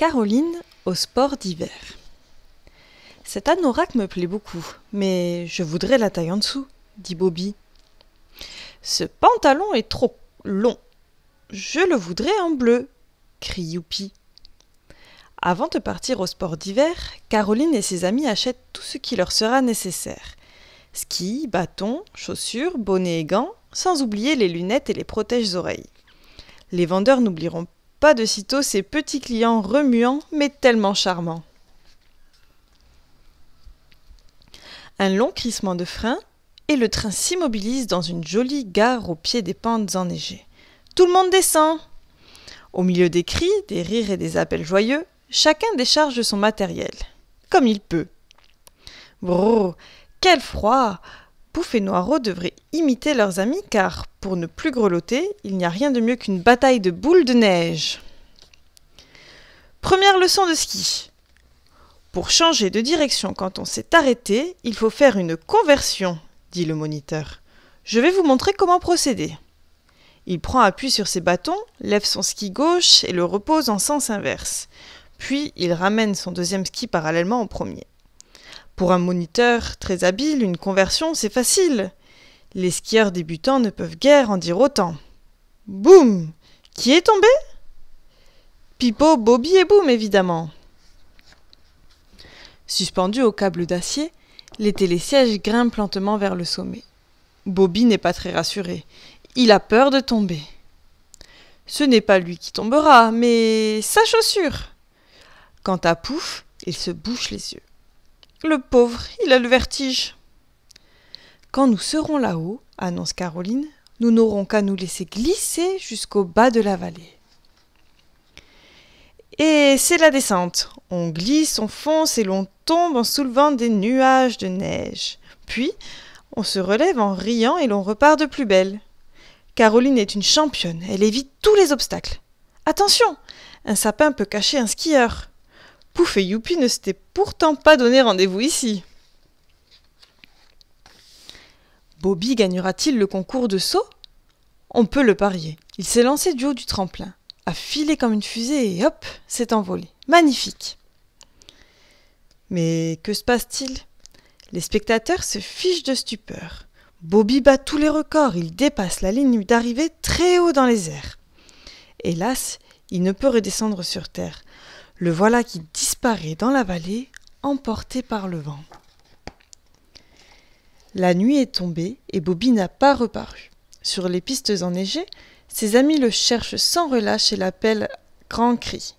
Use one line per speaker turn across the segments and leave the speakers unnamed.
Caroline au sport d'hiver. Cet anorak me plaît beaucoup, mais je voudrais la taille en dessous, dit Bobby. Ce pantalon est trop long. Je le voudrais en bleu, crie Youpi. Avant de partir au sport d'hiver, Caroline et ses amis achètent tout ce qui leur sera nécessaire. Ski, bâtons, chaussures, bonnets et gants, sans oublier les lunettes et les protèges-oreilles. Les vendeurs n'oublieront pas de sitôt ces petits clients remuants mais tellement charmants. Un long crissement de frein et le train s'immobilise dans une jolie gare au pied des pentes enneigées. Tout le monde descend Au milieu des cris, des rires et des appels joyeux, chacun décharge son matériel, comme il peut. Bro, quel froid Pouf et Noiro devraient imiter leurs amis car, pour ne plus grelotter, il n'y a rien de mieux qu'une bataille de boules de neige. Première leçon de ski. Pour changer de direction quand on s'est arrêté, il faut faire une conversion, dit le moniteur. Je vais vous montrer comment procéder. Il prend appui sur ses bâtons, lève son ski gauche et le repose en sens inverse. Puis il ramène son deuxième ski parallèlement au premier. Pour un moniteur très habile, une conversion, c'est facile. Les skieurs débutants ne peuvent guère en dire autant. Boum Qui est tombé Pipo, Bobby et Boum, évidemment. Suspendus au câble d'acier, les télésièges grimpent lentement vers le sommet. Bobby n'est pas très rassuré. Il a peur de tomber. Ce n'est pas lui qui tombera, mais sa chaussure. Quant à Pouf, il se bouche les yeux. Le pauvre, il a le vertige. Quand nous serons là-haut, annonce Caroline, nous n'aurons qu'à nous laisser glisser jusqu'au bas de la vallée. Et c'est la descente. On glisse, on fonce et l'on tombe en soulevant des nuages de neige. Puis, on se relève en riant et l'on repart de plus belle. Caroline est une championne, elle évite tous les obstacles. Attention Un sapin peut cacher un skieur. Pouf et Youpi ne s'étaient pourtant pas donné rendez-vous ici. Bobby gagnera-t-il le concours de saut On peut le parier. Il s'est lancé du haut du tremplin, a filé comme une fusée et hop, s'est envolé. Magnifique Mais que se passe-t-il Les spectateurs se fichent de stupeur. Bobby bat tous les records, il dépasse la ligne d'arrivée très haut dans les airs. Hélas, il ne peut redescendre sur Terre. Le voilà qui disparaît dans la vallée, emporté par le vent. La nuit est tombée et Bobby n'a pas reparu. Sur les pistes enneigées, ses amis le cherchent sans relâche et l'appellent grand cri.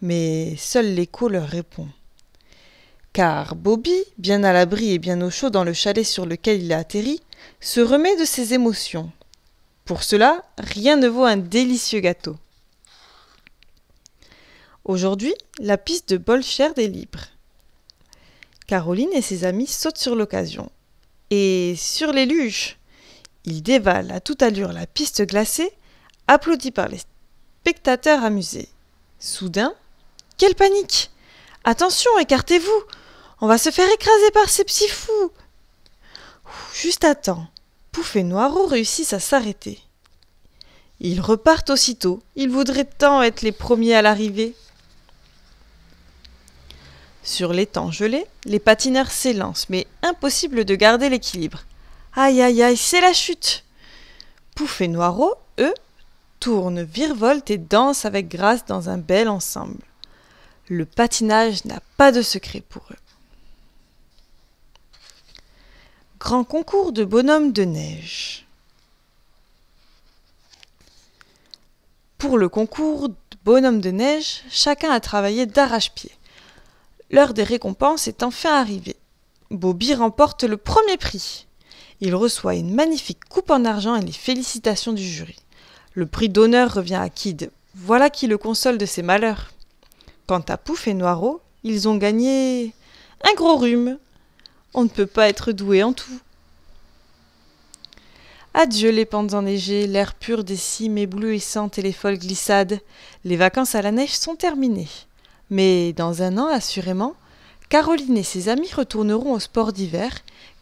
Mais seul l'écho leur répond. Car Bobby, bien à l'abri et bien au chaud dans le chalet sur lequel il a atterri, se remet de ses émotions. Pour cela, rien ne vaut un délicieux gâteau. Aujourd'hui, la piste de Bolcher est libre. Caroline et ses amis sautent sur l'occasion. Et sur les luges Ils dévalent à toute allure la piste glacée, applaudis par les spectateurs amusés. Soudain, quelle panique Attention, écartez-vous On va se faire écraser par ces petits fous Juste à temps, Pouf et Noiro réussissent à s'arrêter. Ils repartent aussitôt, ils voudraient tant être les premiers à l'arrivée. Sur l'étang gelé, les patineurs s'élancent, mais impossible de garder l'équilibre. Aïe aïe aïe, c'est la chute Pouf et Noirot, eux, tournent, virevoltent et dansent avec grâce dans un bel ensemble. Le patinage n'a pas de secret pour eux. Grand concours de bonhomme de neige. Pour le concours de bonhomme de neige, chacun a travaillé d'arrache-pied. L'heure des récompenses est enfin arrivée. Bobby remporte le premier prix. Il reçoit une magnifique coupe en argent et les félicitations du jury. Le prix d'honneur revient à Kid. Voilà qui le console de ses malheurs. Quant à Pouf et Noiro, ils ont gagné un gros rhume. On ne peut pas être doué en tout. Adieu les pentes enneigées, l'air pur des cimes éblouissantes et les folles glissades. Les vacances à la neige sont terminées. Mais dans un an, assurément, Caroline et ses amis retourneront au sport d'hiver,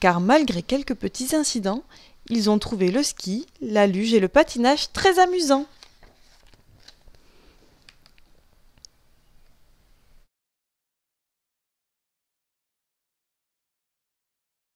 car malgré quelques petits incidents, ils ont trouvé le ski, la luge et le patinage très amusants.